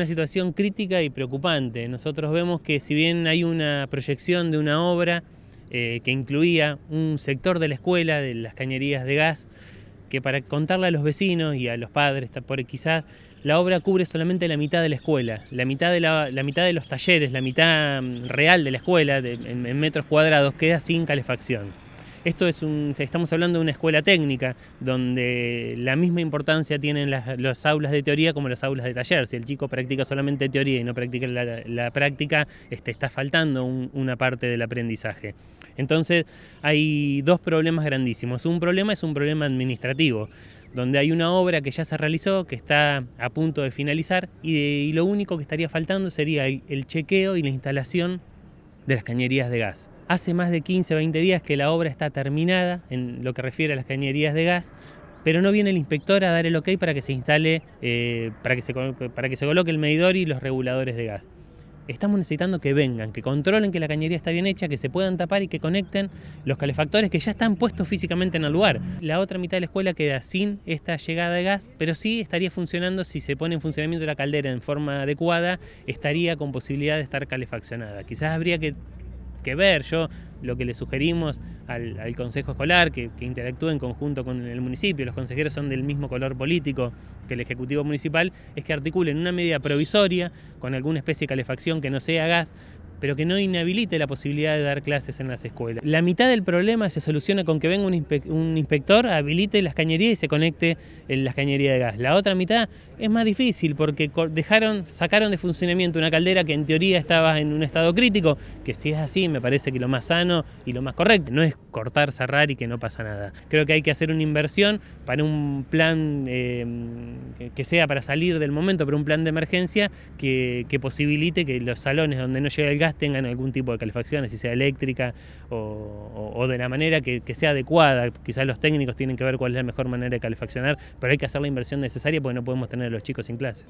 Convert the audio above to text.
una situación crítica y preocupante. Nosotros vemos que si bien hay una proyección de una obra eh, que incluía un sector de la escuela, de las cañerías de gas, que para contarle a los vecinos y a los padres, por quizás la obra cubre solamente la mitad de la escuela, la mitad de, la, mitad de los talleres, la mitad mm, real de la escuela en metros cuadrados, queda sin calefacción. Esto es un, estamos hablando de una escuela técnica, donde la misma importancia tienen las, aulas de teoría como las aulas de taller. Si el chico practica solamente teoría y no practica la, práctica, este, está faltando una parte del aprendizaje. Entonces hay dos problemas grandísimos. Un problema es un problema administrativo, donde hay una obra que ya se realizó, que está a punto de finalizar, y, lo único que estaría faltando sería el chequeo y la instalación de las cañerías de gas. Hace más de 15 o 20 días que la obra está terminada en lo que refiere a las cañerías de gas, pero no viene el inspector a dar el ok para que se instale, eh, para, que se, para que se coloque el medidor y los reguladores de gas estamos necesitando que vengan, que controlen que la cañería está bien hecha, que se puedan tapar y que conecten los calefactores que ya están puestos físicamente en el lugar. La otra mitad de la escuela queda sin esta llegada de gas, pero sí estaría funcionando si se pone en funcionamiento la caldera en forma adecuada, estaría con posibilidad de estar calefaccionada. Quizás habría que, ver, yo lo que le sugerimos al, Consejo Escolar, que, que, interactúa en conjunto con el municipio, los consejeros son del mismo color político que el Ejecutivo Municipal, es que articulen una medida provisoria con alguna especie de calefacción que no sea gas pero que no inhabilite la posibilidad de dar clases en las escuelas. La mitad del problema se soluciona con que venga un, inspector, habilite las cañerías y se conecte en las cañerías de gas. La otra mitad es más difícil porque dejaron, sacaron de funcionamiento una caldera que en teoría estaba en un estado crítico, que si es así me parece que lo más sano y lo más correcto no es cortar, cerrar y que no pasa nada. Creo que hay que hacer una inversión para un plan em, que sea para salir del momento, pero un plan de emergencia que, que posibilite que los salones donde no llega el gas tengan algún tipo de calefacción, si sea eléctrica o, de la manera que, que, sea adecuada. Quizás los técnicos tienen que ver cuál es la mejor manera de calefaccionar, pero hay que hacer la inversión necesaria porque no podemos tener a los chicos sin clase.